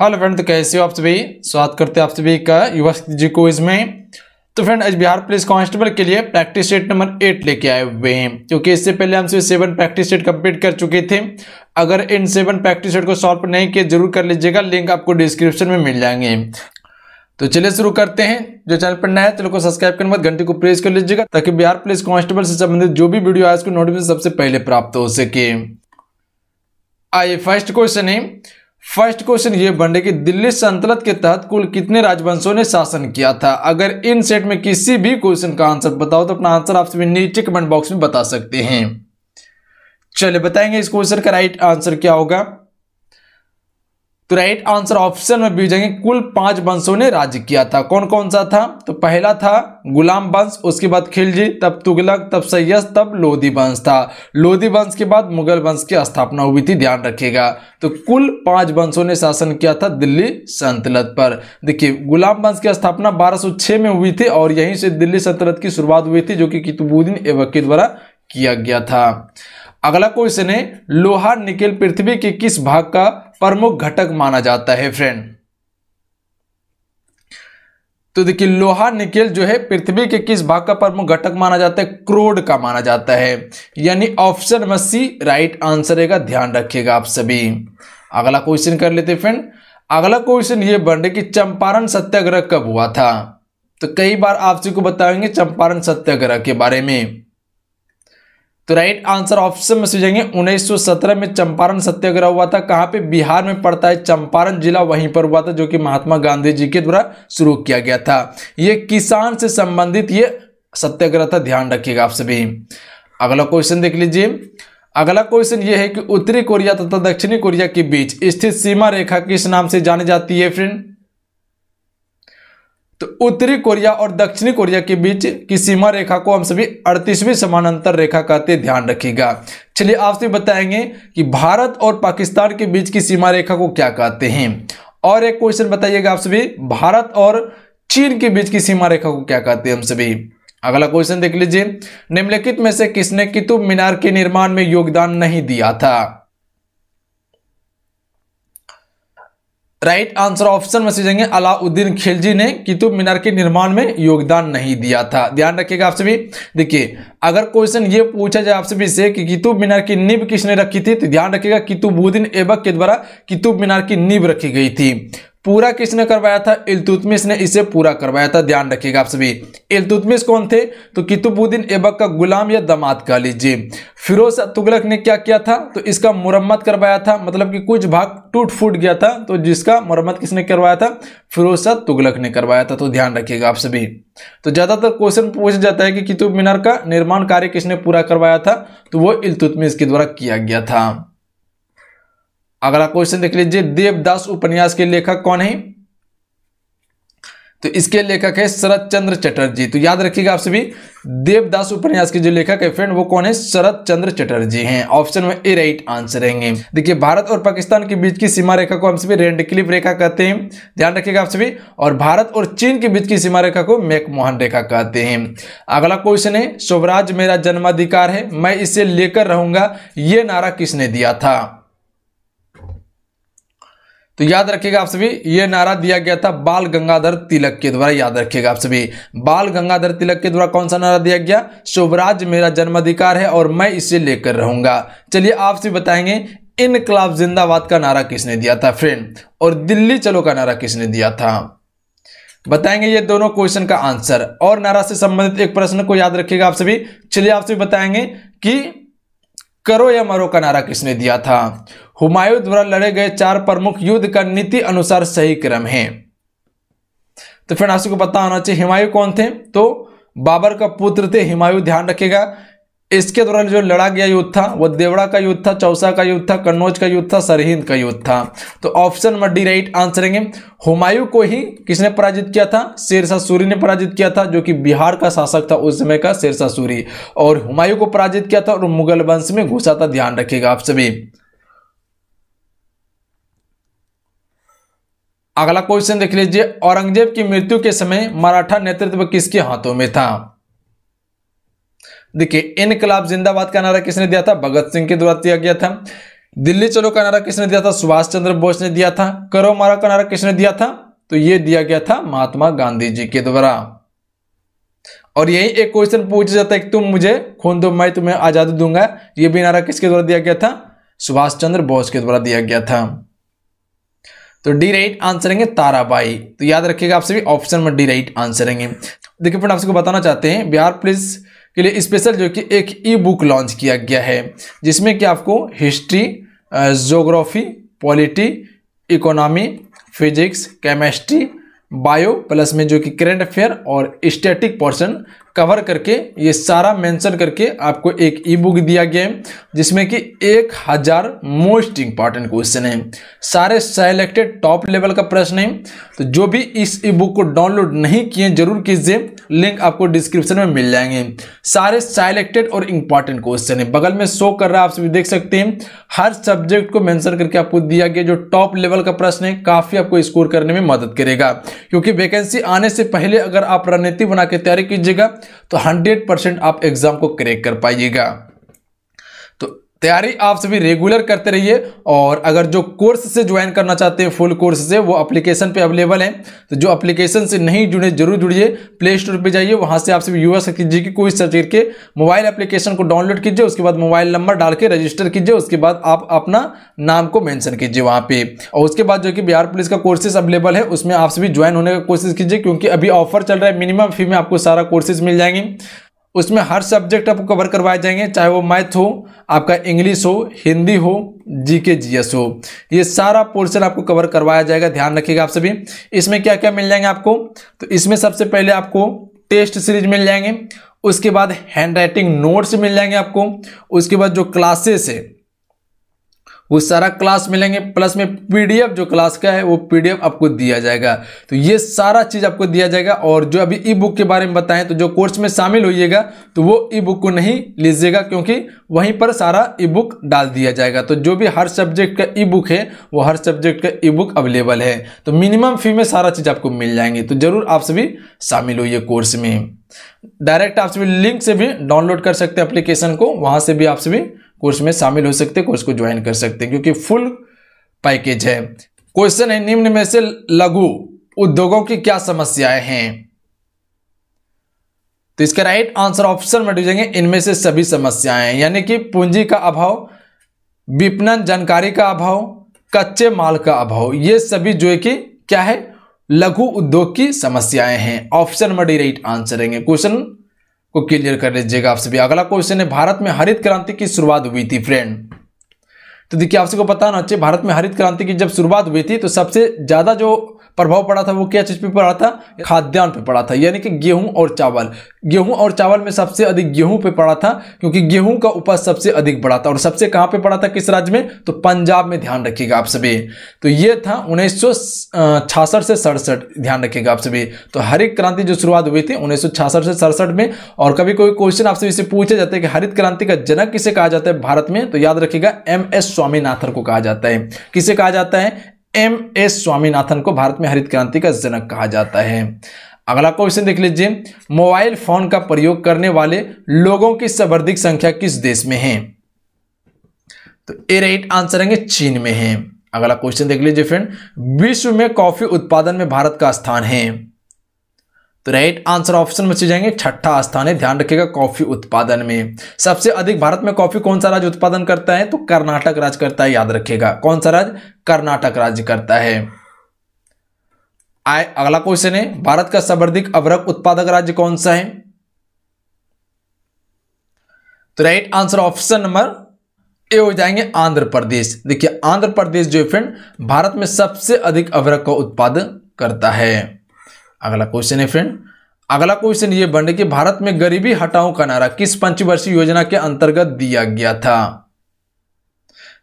hello friend तो कैसे हो आप सभी स्वागत करते हैं आप सभी का युवा जी को इसमें तो फ्रेंड आज बिहार पुलिस कांस्टेबल के लिए प्रैक्टिस सेट नंबर एट लेके आए हुए हैं क्योंकि इससे पहले हम सिर्फ सेवन प्रैक्टिस सेट कंप्लीट कर चुके थे अगर इन सेवन प्रैक्टिस सेट को सॉल्व नहीं किए जरूर कर लीजिएगा लिंक आपको डिस्क्रिप्शन में मिल जाएंगे तो चलिए शुरू करते हैं जो चैनल पर नया है तो लोग सब्सक्राइब करने बाद घंटे को प्रेस कर लीजिएगा ताकि बिहार पुलिस कांस्टेबल से संबंधित जो भी वीडियो आए उसको नोटिफिकेशन सबसे पहले प्राप्त हो सके आइए फर्स्ट क्वेश्चन है फर्स्ट क्वेश्चन ये बन रहे कि दिल्ली संतलत के तहत कुल कितने राजवंशों ने शासन किया था अगर इन सेट में किसी भी क्वेश्चन का आंसर बताओ तो अपना आंसर आप सभी नीचे कमेंट बॉक्स में बता सकते हैं चलिए बताएंगे इस क्वेश्चन का राइट आंसर क्या होगा तो राइट आंसर ऑप्शन में भी जाएंगे कुल पांच वंशों ने राज्य किया था कौन कौन सा था तो पहला था गुलाम वंश उसके बाद खिलजी तब तुगलक तब सैयस तब लोधी वंश था लोधी वंश के बाद मुगल वंश की स्थापना हुई थी ध्यान रखिएगा तो कुल पांच वंशों ने शासन किया था दिल्ली संतलत पर देखिए गुलाम वंश की स्थापना बारह में हुई थी और यहीं से दिल्ली संतलत की शुरुआत हुई थी जो कि कितुबुद्दीन के द्वारा किया गया था अगला क्वेश्चन है लोहा निकेल पृथ्वी के किस भाग का प्रमुख घटक माना जाता है फ्रेंड तो देखिए लोहा निकेल जो है पृथ्वी के किस भाग का प्रमुख घटक माना जाता है क्रोड का माना जाता है यानी option number C right answer है ध्यान रखिएगा आप सभी अगला क्वेश्चन कर लेते फ्रेंड अगला क्वेश्चन ये बन रहा कि चंपारण सत्याग्रह कब हुआ था तो कई बार आपसे को बताएंगे चंपारण सत्याग्रह के बारे में तो राइट आंसर ऑप्शन में सौ 1917 में चंपारण सत्याग्रह हुआ था कहाँ पे बिहार में पड़ता है चंपारण जिला वहीं पर हुआ था जो कि महात्मा गांधी जी के द्वारा शुरू किया गया था ये किसान से संबंधित ये सत्याग्रह था ध्यान रखिएगा आप सभी अगला क्वेश्चन देख लीजिए अगला क्वेश्चन ये है कि उत्तरी कोरिया तथा दक्षिणी कोरिया के बीच स्थित सीमा रेखा किस नाम से जानी जाती है फ्रेंड तो उत्तरी कोरिया और दक्षिणी कोरिया के बीच की सीमा रेखा को हम सभी अड़तीसवीं समानांतर रेखा कहते ध्यान रखिएगा चलिए आपसे बताएंगे कि भारत और पाकिस्तान के बीच की सीमा रेखा को क्या कहते हैं और एक क्वेश्चन बताइएगा आप सभी भारत और चीन के बीच की सीमा रेखा को क्या कहते हैं हम सभी अगला क्वेश्चन देख लीजिए निम्नलिखित में से किसने कितुब मीनार के निर्माण में योगदान नहीं दिया था राइट आंसर ऑप्शन में सीजेंगे अलाउद्दीन खिलजी ने कितुब मीनार के निर्माण में योगदान नहीं दिया था ध्यान रखिएगा आप सभी देखिए अगर क्वेश्चन ये पूछा जाए आप सभी से कि कितुब मीनार की नींब किसने रखी थी तो ध्यान रखिएगा कितुबुद्दीन एबक के द्वारा कितुब मीनार की नींब रखी गई थी पूरा किसने करवाया था इलतुतमिश ने इसे पूरा करवाया था ध्यान रखिएगा आप सभी इलतुतमिश कौन थे तो कितुबुद्दीन एबक का गुलाम या दमाद कह लीजिए फिरोज तुगलक ने क्या किया था तो इसका मुरम्मत करवाया था मतलब कि कुछ भाग टूट फूट गया था तो जिसका मुरम्मत किसने करवाया था फिरोज तुगलक ने करवाया था तो ध्यान रखिएगा आप सभी तो ज़्यादातर क्वेश्चन पूछ जाता है कि कितुब मीनार का निर्माण कार्य किसने पूरा करवाया था तो वो इलतुतमिस के द्वारा किया गया था अगला क्वेश्चन देख लीजिए देवदास उपन्यास के लेखक कौन है तो इसके लेखक है शरद चंद्र चटर्जी तो याद रखिएगा आप सभी देवदास उपन्यास के जो लेखक है फ्रेंड वो कौन है शरद चंद्र चटर्जी हैं ऑप्शन में ए राइट आंसर रहेंगे देखिए भारत और पाकिस्तान के बीच की सीमा रेखा को हम सभी रेंडक्लिप रेखा कहते हैं ध्यान रखिएगा आप सभी और भारत और चीन के बीच की सीमा रेखा को मैकमोहन रेखा कहते हैं अगला क्वेश्चन है स्वराज मेरा जन्माधिकार है मैं इसे लेकर रहूंगा ये नारा किसने दिया था तो याद रखिएगा आप सभी ये नारा दिया गया था बाल गंगाधर तिलक के द्वारा याद रखिएगा आप सभी बाल गंगाधर तिलक के द्वारा कौन सा नारा दिया गया शुभराज मेरा जन्माधिकार है और मैं इसे लेकर रहूंगा चलिए आप सभी बताएंगे इनकलाब जिंदाबाद का नारा किसने दिया था फ्रेंड और दिल्ली चलो का नारा किसने दिया था बताएंगे ये दोनों क्वेश्चन का आंसर और नारा से संबंधित एक प्रश्न को याद रखिएगा आप सभी चलिए आप सभी बताएंगे कि करो या मरो का नारा किसने दिया था हुमायूं द्वारा लड़े गए चार प्रमुख युद्ध का नीति अनुसार सही क्रम है तो फिर आपको पता होना चाहिए हिमायू कौन थे तो बाबर का पुत्र थे हिमायू ध्यान रखेगा इसके दौरान जो लड़ा गया युद्ध था वो देवड़ा का युद्ध था चौसा का युद्ध था कन्नौज का युद्ध था सरहिंद का युद्ध था तो option number D right answer है हुमायूं को ही किसने पराजित किया था शेरशाह सूरी ने पराजित किया था जो कि बिहार का शासक था उस समय का शेरशाह सूरी और हुमायूं को पराजित किया था और मुगल वंश में घुसा था ध्यान रखिएगा आप सभी अगला क्वेश्चन देख लीजिए औरंगजेब की मृत्यु के समय मराठा नेतृत्व किसके हाथों में था देखिए इनकलाब जिंदाबाद का नारा किसने दिया था भगत सिंह के द्वारा दिया गया था दिल्ली चलो का नारा किसने दिया था सुभाष चंद्र बोस ने दिया था करो मारा का नारा किसने दिया था तो यह दिया गया था महात्मा गांधी जी के द्वारा और यही एक क्वेश्चन पूछा जाता है कि तुम मुझे खून दो मैं तुम्हें आजादी दूंगा यह भी नारा किसके द्वारा दिया गया था सुभाष चंद्र बोस के द्वारा दिया गया था तो डी राइट आंसर है ताराबाई तो याद रखिएगा आप सभी ऑप्शन में डी राइट आंसर है देखिए फ्रेंड आपको बताना चाहते हैं बिहार पुलिस के लिए स्पेशल जो कि एक ई बुक लॉन्च किया गया है जिसमें कि आपको history geography polity economy physics chemistry bio plus में जो कि करेंट अफेयर और स्टैटिक पोर्शन कवर करके ये सारा मेंशन करके आपको एक ई बुक दिया गया है जिसमें कि एक हज़ार मोस्ट इंपॉर्टेंट क्वेश्चन है सारे सेलेक्टेड टॉप लेवल का प्रश्न है तो जो भी इस ई बुक को डाउनलोड नहीं किए जरूर कीजिए लिंक आपको डिस्क्रिप्शन में मिल जाएंगे सारे सेलेक्टेड और इंपॉर्टेंट क्वेश्चन है बगल में शो कर रहा है आप सभी देख सकते हैं हर सब्जेक्ट को मैंसन करके आपको दिया गया जो टॉप लेवल का प्रश्न है काफ़ी आपको स्कोर करने में मदद करेगा क्योंकि वैकेंसी आने से पहले अगर आप रणनीति बना के तैयारी कीजिएगा तो 100 परसेंट आप एग्ज़ाम को क्रैक कर पाइएगा तैयारी आप सभी रेगुलर करते रहिए और अगर जो कोर्स से ज्वाइन करना चाहते हैं फुल कोर्स से वो एप्लीकेशन पे अवेलेबल है तो जो एप्लीकेशन से नहीं जुड़े जरूर जुड़िए प्ले स्टोर पर जाइए वहाँ से आप सभी यूएस कीजिए कि कोई सर्च करके मोबाइल एप्लीकेशन को डाउनलोड कीजिए उसके बाद मोबाइल नंबर डाल के रजिस्टर कीजिए उसके बाद आप अपना नाम को मैंशन कीजिए वहाँ पर और उसके बाद जो कि बिहार पुलिस का कोर्सेज अवेलेबल है उसमें आप सभी ज्वाइन होने का कोशिश कीजिए क्योंकि अभी ऑफर चल रहा है मिनिमम फी में आपको सारा कोर्सेज मिल जाएंगे उसमें हर सब्जेक्ट आपको कवर करवाए जाएंगे चाहे वो मैथ हो आपका इंग्लिश हो हिंदी हो जीके जीएस हो ये सारा पोर्शन आपको कवर करवाया जाएगा ध्यान रखिएगा आप सभी इसमें क्या क्या मिल जाएंगे आपको तो इसमें सबसे पहले आपको टेस्ट सीरीज मिल जाएंगे उसके बाद हैंड राइटिंग नोट्स मिल जाएंगे आपको उसके बाद जो क्लासेस है वो सारा क्लास मिलेंगे प्लस में पीडीएफ जो क्लास का है वो पीडीएफ आपको दिया जाएगा तो ये सारा चीज़ आपको दिया जाएगा और जो अभी ई बुक के बारे में बताएं तो जो कोर्स में शामिल होइएगा तो वो ई बुक को नहीं लीजिएगा क्योंकि वहीं पर सारा ई बुक डाल दिया जाएगा तो जो भी हर सब्जेक्ट का ई बुक है वो हर सब्जेक्ट का ई बुक अवेलेबल है तो मिनिमम फी में सारा चीज़ आपको मिल जाएंगे तो ज़रूर आप सभी शामिल होइए कोर्स में डायरेक्ट आप सभी लिंक से भी डाउनलोड कर सकते हैं एप्लीकेशन को वहाँ से भी आप सभी कोर्स में शामिल हो सकते हैं कोर्स को ज्वाइन कर सकते हैं क्योंकि फुल पैकेज है क्वेश्चन है निम्न में से लघु उद्योगों की क्या समस्याएं हैं तो इसका राइट आंसर ऑप्शन में डूजेंगे इनमें से सभी समस्याएं यानी कि पूंजी का अभाव विपणन जानकारी का अभाव कच्चे माल का अभाव ये सभी जो है कि क्या है लघु उद्योग की समस्याएं हैं option number D right answer रहेंगे क्वेश्चन को क्लियर कर लीजिएगा आप सभी अगला क्वेश्चन है भारत में हरित क्रांति की शुरुआत हुई थी फ्रेंड तो देखिए आप सबको पता होना चाहिए भारत में हरित क्रांति की जब शुरुआत हुई थी तो सबसे ज़्यादा जो प्रभाव पड़ा था वो क्या चीज़ पे पड़ा था खाद्यान्न पे पड़ा था यानी कि गेहूं और चावल गेहूं और चावल में सबसे अधिक गेहूं पे पड़ा था क्योंकि गेहूं का उपज सबसे अधिक बढ़ा था और सबसे कहाँ पे पड़ा था किस राज्य में तो पंजाब में ध्यान रखिएगा आप सभी तो ये था उन्नीस से सड़सठ ध्यान रखिएगा आप सभी तो हरित क्रांति जो शुरुआत हुई थी उन्नीस से सड़सठ में और कभी कोई क्वेश्चन आपसे इसे पूछे जाता है कि हरित क्रांति का जनक किसे कहा जाता है भारत में तो याद रखिएगा एम एस स्वामीनाथन को कहा जाता है किसे कहा जाता है एम एस स्वामीनाथन को भारत में हरित क्रांति का जनक कहा जाता है अगला क्वेश्चन देख लीजिए मोबाइल फोन का प्रयोग करने वाले लोगों की सर्वाधिक संख्या किस देश में है तो ए राइट आंसर आएंगे चीन में है अगला क्वेश्चन देख लीजिए फ्रेंड विश्व में कॉफी उत्पादन में भारत का स्थान है तो राइट आंसर ऑप्शन में चले जाएंगे छठा स्थान है ध्यान रखिएगा कॉफी उत्पादन में सबसे अधिक भारत में कॉफी कौन सा राज्य उत्पादन करता है तो कर्नाटक राज्य करता है याद रखिएगा कौन सा राज्य कर्नाटक राज्य करता है आए अगला क्वेश्चन है भारत का सर्वाधिक अवरक उत्पादक राज्य कौन सा है तो right answer option number A हो जाएंगे आंध्र प्रदेश देखिए आंध्र प्रदेश जो है फ्रेंड भारत में सबसे अधिक अवरक का उत्पादन करता है अगला क्वेश्चन है फ्रेंड अगला क्वेश्चन ये बन कि भारत में गरीबी हटाओ का नारा किस पंचवर्षीय योजना के अंतर्गत दिया गया था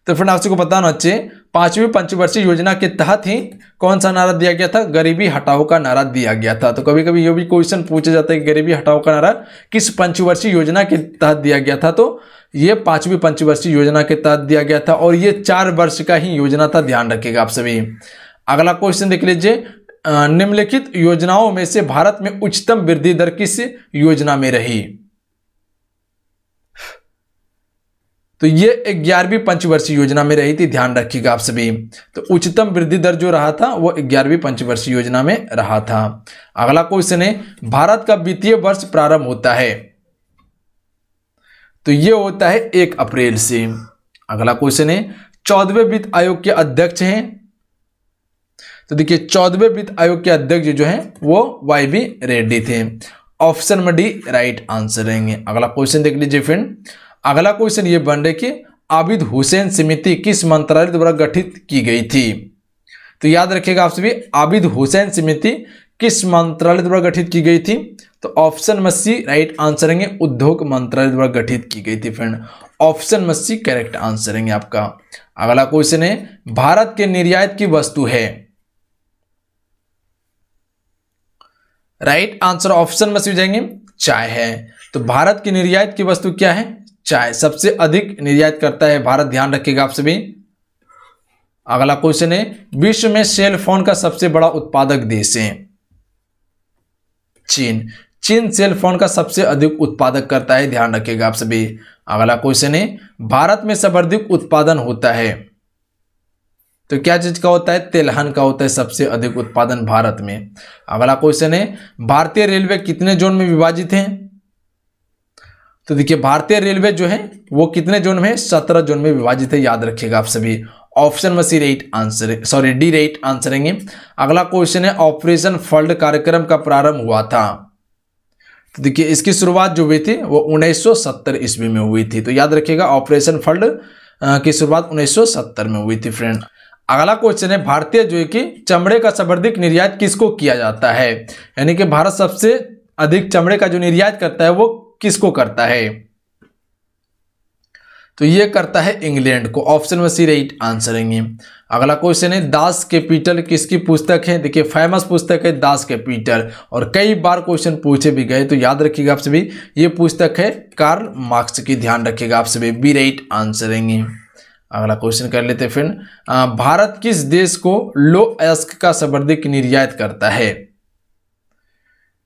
तो फ्रेंड आपसे को बताना अच्छे पांचवी पंचवर्षीय योजना के तहत ही कौन सा नारा दिया गया था गरीबी हटाओ का नारा दिया गया था तो कभी कभी ये भी क्वेश्चन पूछा जाता है कि गरीबी हटाओ का नारा किस पंचवर्षीय योजना के तहत दिया गया था तो ये पांचवी पंचवर्षीय योजना के तहत दिया गया था और ये चार वर्ष का ही योजना था ध्यान रखिएगा आप सभी अगला क्वेश्चन देख लीजिए निम्नलिखित योजनाओं में से भारत में उच्चतम वृद्धि दर किस योजना में रही तो ये ग्यारहवीं पंचवर्षीय योजना में रही थी ध्यान रखिएगा आप सभी तो उच्चतम वृद्धि दर जो रहा था वो ग्यारहवीं पंचवर्षीय योजना में रहा था अगला क्वेश्चन है भारत का वित्तीय वर्ष प्रारंभ होता है तो ये होता है एक अप्रैल से अगला क्वेश्चन है चौदहवें वित्त आयोग के अध्यक्ष हैं तो देखिए चौदहवें वित्त आयोग के अध्यक्ष जो हैं वो वाई बी रेड्डी थे ऑप्शन में डी राइट आंसर रहेंगे अगला क्वेश्चन देख लीजिए फ्रेंड अगला क्वेश्चन ये बन रहे कि आबिद हुसैन समिति किस मंत्रालय द्वारा गठित की गई थी तो याद रखिएगा आप सभी आबिद हुसैन समिति किस मंत्रालय द्वारा गठित की गई थी तो ऑप्शन में सी राइट आंसर रहेंगे उद्योग मंत्रालय द्वारा गठित की गई थी फ्रेंड ऑप्शन में सी करेक्ट आंसर रहेंगे आपका अगला क्वेश्चन है भारत के निर्यात की वस्तु है राइट आंसर ऑप्शन में से जाएंगे चाय है तो भारत की निर्यात की वस्तु क्या है चाय सबसे अधिक निर्यात करता है भारत ध्यान रखिएगा आप सभी अगला क्वेश्चन है विश्व में सेल फोन का सबसे बड़ा उत्पादक देश है चीन चीन सेल फोन का सबसे अधिक उत्पादक करता है ध्यान रखिएगा आप सभी अगला क्वेश्चन है भारत में सर्वाधिक उत्पादन होता है तो क्या चीज़ का होता है तेलहन का होता है सबसे अधिक उत्पादन भारत में अगला क्वेश्चन है भारतीय रेलवे कितने जोन में विभाजित है तो देखिए भारतीय रेलवे जो है वो कितने जोन में सत्रह जोन में विभाजित है याद रखिएगा आप सभी ऑप्शन में C right answer sorry D right answer अगला क्वेश्चन है ऑपरेशन फल्ड कार्यक्रम का प्रारंभ हुआ था तो देखिए इसकी शुरुआत जो हुई थी वो 1970 ईस्वी में हुई थी तो याद रखिएगा ऑपरेशन फल्ड की शुरुआत 1970 में हुई थी फ्रेंड अगला क्वेश्चन है भारतीय जो है कि चमड़े का सर्वाधिक निर्यात किसको किया जाता है यानी कि भारत सबसे अधिक चमड़े का जो निर्यात करता है वो किसको करता है तो ये करता है इंग्लैंड को ऑप्शन में सी राइट आंसर है अगला क्वेश्चन है दास कैपिटल किसकी पुस्तक है देखिए फेमस पुस्तक है दास कैपिटल और कई बार क्वेश्चन पूछे भी गए तो याद रखिएगा आप सभी ये पुस्तक है कार्ल मार्क्स की ध्यान रखिएगा आप सभी बी राइट आंसर है अगला क्वेश्चन कर लेते फिर भारत किस देश को लो अयस्क का सर्वाधिक निर्यात करता है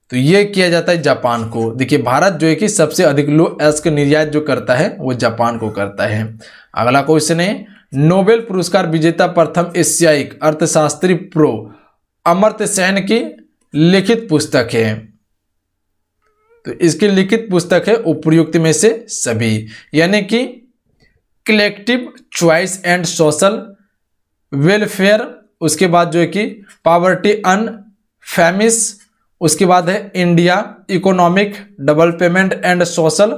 तो ये किया जाता है जापान को देखिए भारत जो है कि सबसे अधिक लो अयस्क निर्यात जो करता है वो जापान को करता है अगला क्वेश्चन है नोबेल पुरस्कार विजेता प्रथम एशियाई अर्थशास्त्री प्रो अमर्त सेन की लिखित पुस्तक है तो इसकी लिखित पुस्तक है उपयुक्त में से सभी यानी कि collective choice and social welfare उसके बाद जो है कि पावर्टी अन फैमिस उसके बाद है India economic development and social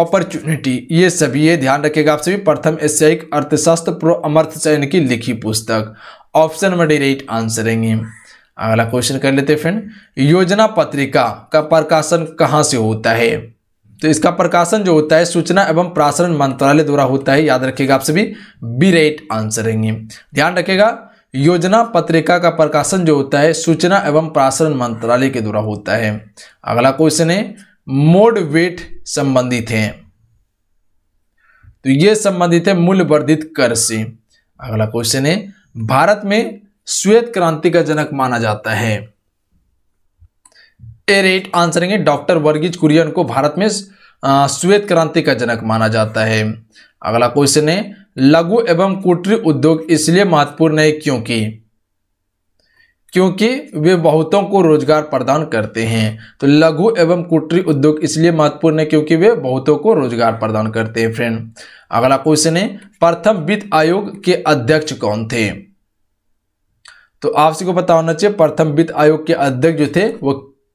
opportunity ये सभी ये ध्यान रखिएगा आप सभी प्रथम एशियाई अर्थशास्त्र प्रो अमर्थ चयन की लिखी पुस्तक option number D right answer है अगला क्वेश्चन कर लेते हैं फ्रेंड योजना पत्रिका का प्रकाशन कहाँ से होता है तो इसका प्रकाशन जो होता है सूचना एवं प्रसारण मंत्रालय द्वारा होता है याद रखिएगा आप सभी बी राइट आंसर रहेंगे ध्यान रखिएगा योजना पत्रिका का प्रकाशन जो होता है सूचना एवं प्रसारण मंत्रालय के द्वारा होता है अगला क्वेश्चन है मोड वेट संबंधित है तो ये संबंधित है मूल्य वर्धित कर से अगला क्वेश्चन है भारत में श्वेत क्रांति का जनक माना जाता है एट आंसर है डॉक्टर वर्गीज कुरियन को भारत में श्वेत क्रांति का जनक माना जाता है अगला क्वेश्चन है लघु एवं कुटीर उद्योग इसलिए महत्वपूर्ण है क्योंकि क्योंकि वे बहुतों को रोजगार प्रदान करते हैं तो लघु एवं कुटीर उद्योग इसलिए महत्वपूर्ण है क्योंकि वे बहुतों को रोजगार प्रदान करते हैं फ्रेंड अगला क्वेश्चन है प्रथम वित्त आयोग के अध्यक्ष कौन थे तो आपसे को पता होना चाहिए प्रथम वित्त आयोग के अध्यक्ष जो थे वो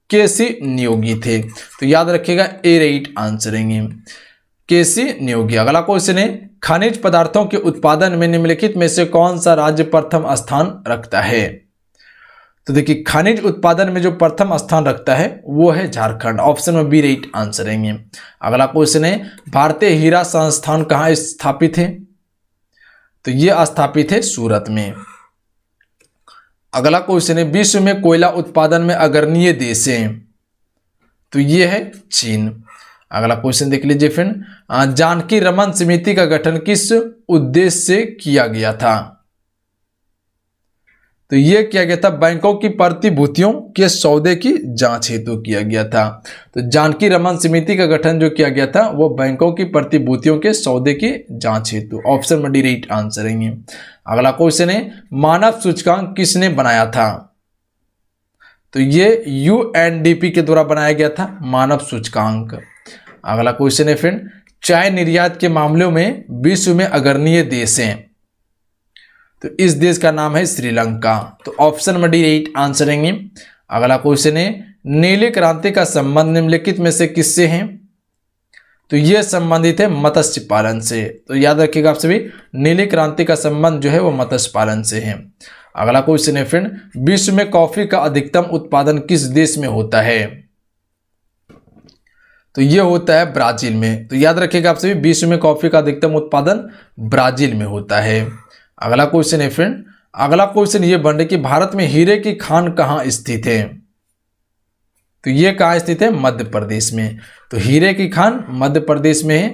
केसी नियोगी थे तो याद रखिएगा ए राइट आंसर है केसी नियोगी अगला क्वेश्चन है खनिज पदार्थों के उत्पादन में निम्नलिखित में से कौन सा राज्य प्रथम स्थान रखता है तो देखिए खनिज उत्पादन में जो प्रथम स्थान रखता है वो है झारखंड ऑप्शन में बी राइट आंसर है अगला क्वेश्चन है भारतीय हीरा संस्थान कहाँ स्थापित है तो ये स्थापित है सूरत में अगला क्वेश्चन है विश्व में कोयला उत्पादन में अग्रणीय देश है तो ये है चीन अगला क्वेश्चन देख लीजिए फ्रेंड जानकी रमन समिति का गठन किस उद्देश्य से किया गया था तो ये किया गया था बैंकों की प्रतिभूतियों के सौदे की जांच हेतु किया गया था तो जानकी रमन समिति का गठन जो किया गया था वो बैंकों की प्रतिभूतियों के सौदे की जांच हेतु ऑप्शन में डी राइट आंसर है अगला क्वेश्चन है मानव सूचकांक किसने बनाया था तो ये यू के द्वारा बनाया गया था मानव सूचकांक अगला क्वेश्चन है फ्रेंड चाय निर्यात के मामलों में विश्व में अग्रणीय देश हैं तो इस देश का नाम है श्रीलंका तो option number D right answer रहेंगे अगला क्वेश्चन है नीले क्रांति का संबंध निम्नलिखित में से किससे है तो यह संबंधित है मत्स्य पालन से तो याद रखिएगा आप सभी नीली क्रांति का संबंध जो है वो मत्स्य पालन से है अगला क्वेश्चन है फ्रेंड विश्व में कॉफी का अधिकतम उत्पादन किस देश में होता है तो यह होता है ब्राजील में तो याद रखिएगा आप सभी विश्व में कॉफी का अधिकतम उत्पादन ब्राजील में होता है अगला क्वेश्चन है फ्रेंड अगला क्वेश्चन ये बन रहा कि भारत में हीरे की खान कहाँ स्थित है तो ये कहाँ स्थित है मध्य प्रदेश में तो हीरे की खान मध्य प्रदेश में है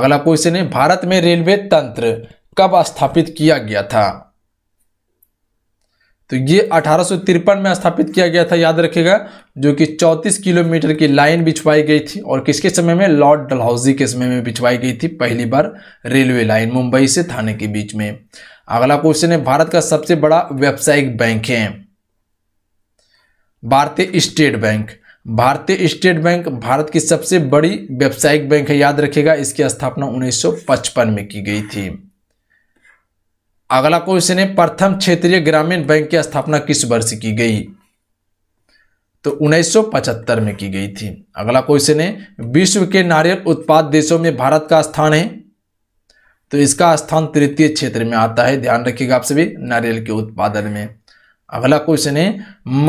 अगला क्वेश्चन है भारत में रेलवे तंत्र कब स्थापित किया गया था तो ये अठारह में स्थापित किया गया था याद रखिएगा जो कि 34 किलोमीटर की लाइन बिछवाई गई थी और किसके समय में लॉर्ड डलहौजी के समय में बिछवाई गई थी पहली बार रेलवे लाइन मुंबई से थाने के बीच में अगला क्वेश्चन है भारत का सबसे बड़ा व्यावसायिक बैंक है भारतीय स्टेट बैंक भारतीय स्टेट बैंक भारत की सबसे बड़ी व्यावसायिक बैंक है याद रखेगा इसकी स्थापना 1955 में की गई थी अगला क्वेश्चन है प्रथम क्षेत्रीय ग्रामीण बैंक की स्थापना किस वर्ष की गई तो 1975 में की गई थी अगला क्वेश्चन है विश्व के नारियल उत्पाद देशों में भारत का स्थान है तो इसका स्थान तृतीय क्षेत्र में आता है ध्यान रखिएगा आप सभी नारियल के उत्पादन में अगला क्वेश्चन है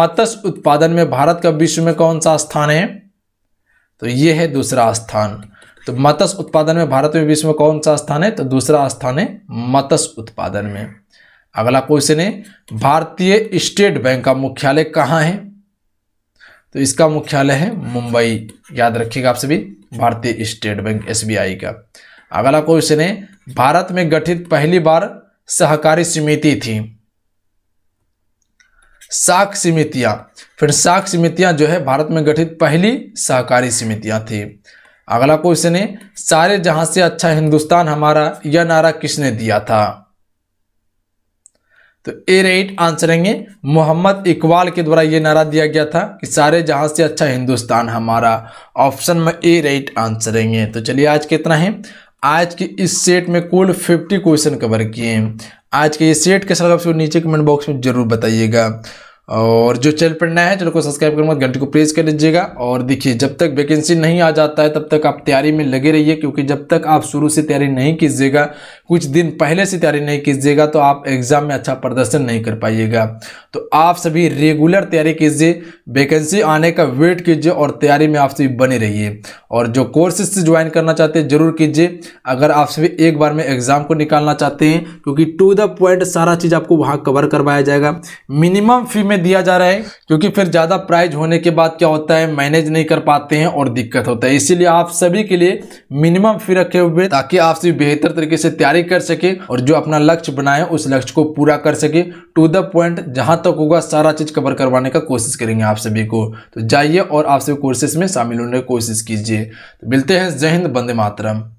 मत्स्य उत्पादन में भारत का विश्व में कौन सा स्थान है तो यह है दूसरा स्थान तो मत्स्य उत्पादन में भारत में विश्व में कौन सा स्थान है तो दूसरा स्थान है मत्स्य उत्पादन में अगला क्वेश्चन है भारतीय स्टेट बैंक का मुख्यालय कहाँ है तो इसका मुख्यालय है मुंबई याद रखिएगा आप सभी भारतीय स्टेट बैंक एस का अगला क्वेश्चन है भारत में गठित पहली बार सहकारी समिति थी साख समितियां फिर साख समितियां जो है भारत में गठित पहली सहकारी समितियां थी अगला क्वेश्चन है सारे जहां से अच्छा हिंदुस्तान हमारा यह नारा किसने दिया था तो ए राइट आंसर है मोहम्मद इकबाल के द्वारा यह नारा दिया गया था कि सारे जहां से अच्छा हिंदुस्तान हमारा ऑप्शन में ए राइट आंसर है तो चलिए आज कितना है आज के इस सेट में कुल 50 क्वेश्चन कवर किए हैं आज के इस सेट के लगा आपको नीचे कमेंट बॉक्स में जरूर बताइएगा और जो चैनल पर नया है चैनल को सब्सक्राइब करना घंटे को प्रेस कर लीजिएगा और देखिए जब तक वैकेंसी नहीं आ जाता है तब तक आप तैयारी में लगे रहिए क्योंकि जब तक आप शुरू से तैयारी नहीं कीजिएगा कुछ दिन पहले से तैयारी नहीं कीजिएगा तो आप एग्जाम में अच्छा प्रदर्शन नहीं कर पाइएगा तो आप सभी रेगुलर तैयारी कीजिए वैकेंसी आने का वेट कीजिए और तैयारी में आप सभी बने रहिए और जो कोर्सेज से ज्वाइन करना चाहते हैं जरूर कीजिए अगर आप सभी एक बार में एग्जाम को निकालना चाहते हैं क्योंकि टू द पॉइंट सारा चीज़ आपको वहाँ कवर करवाया जाएगा मिनिमम फी में में दिया जा रहा है क्योंकि फिर ज़्यादा प्राइज होने के बाद क्या होता है मैनेज नहीं कर पाते हैं और दिक्कत होता है इसीलिए आप सभी के लिए मिनिमम फी रखे हुए ताकि आप सभी बेहतर तरीके से तैयारी कर सके और जो अपना लक्ष्य बनाए उस लक्ष्य को पूरा कर सके टू द पॉइंट जहाँ तक होगा सारा चीज़ कवर करवाने का कोशिश करेंगे आप सभी को तो जाइए और आप सभी कोर्सेस में शामिल होने की कोशिश कीजिए तो मिलते हैं जय हिंद बंदे मातरम